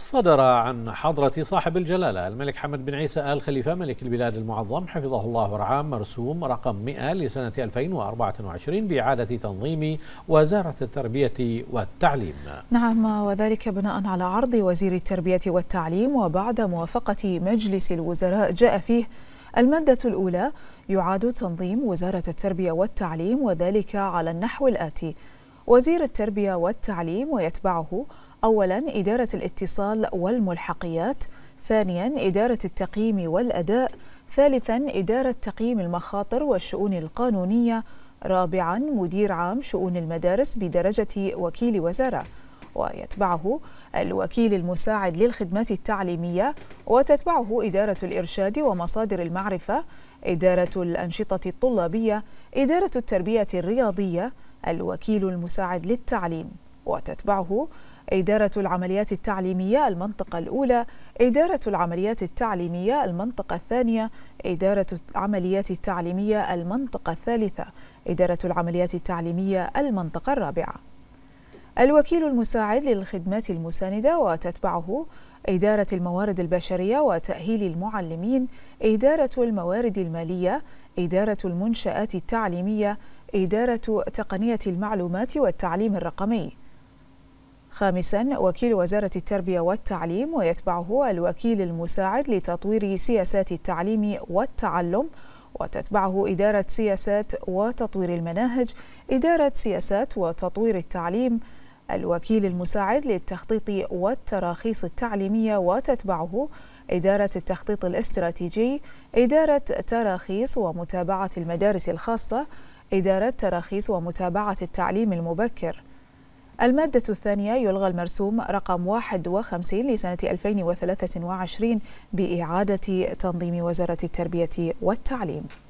صدر عن حضرة صاحب الجلالة الملك حمد بن عيسى آل خليفة ملك البلاد المعظم حفظه الله ورعاه مرسوم رقم 100 لسنة 2024 بإعادة تنظيم وزارة التربية والتعليم نعم وذلك بناء على عرض وزير التربية والتعليم وبعد موافقة مجلس الوزراء جاء فيه المادة الأولى يعاد تنظيم وزارة التربية والتعليم وذلك على النحو الآتي وزير التربية والتعليم ويتبعه أولا إدارة الاتصال والملحقيات ثانيا إدارة التقييم والأداء ثالثا إدارة تقييم المخاطر والشؤون القانونية رابعا مدير عام شؤون المدارس بدرجة وكيل وزارة ويتبعه الوكيل المساعد للخدمات التعليمية وتتبعه إدارة الإرشاد ومصادر المعرفة إدارة الأنشطة الطلابية إدارة التربية الرياضية الوكيل المساعد للتعليم وتتبعه إدارة العمليات التعليمية المنطقة الأولى إدارة العمليات التعليمية المنطقة الثانية إدارة العمليات التعليمية المنطقة الثالثة إدارة العمليات التعليمية المنطقة الرابعة الوكيل المساعد للخدمات المساندة وتتبعه إدارة الموارد البشرية وتأهيل المعلمين إدارة الموارد المالية إدارة المنشآت التعليمية إدارة تقنية المعلومات والتعليم الرقمي خامسا وكيل وزارة التربية والتعليم ويتبعه الوكيل المساعد لتطوير سياسات التعليم والتعلم وتتبعه إدارة سياسات وتطوير المناهج إدارة سياسات وتطوير التعليم الوكيل المساعد للتخطيط والتراخيص التعليمية وتتبعه إدارة التخطيط الاستراتيجي إدارة تراخيص ومتابعة المدارس الخاصة إدارة تراخيص ومتابعة التعليم المبكر المادة الثانية يلغى المرسوم رقم 51 لسنة 2023 بإعادة تنظيم وزارة التربية والتعليم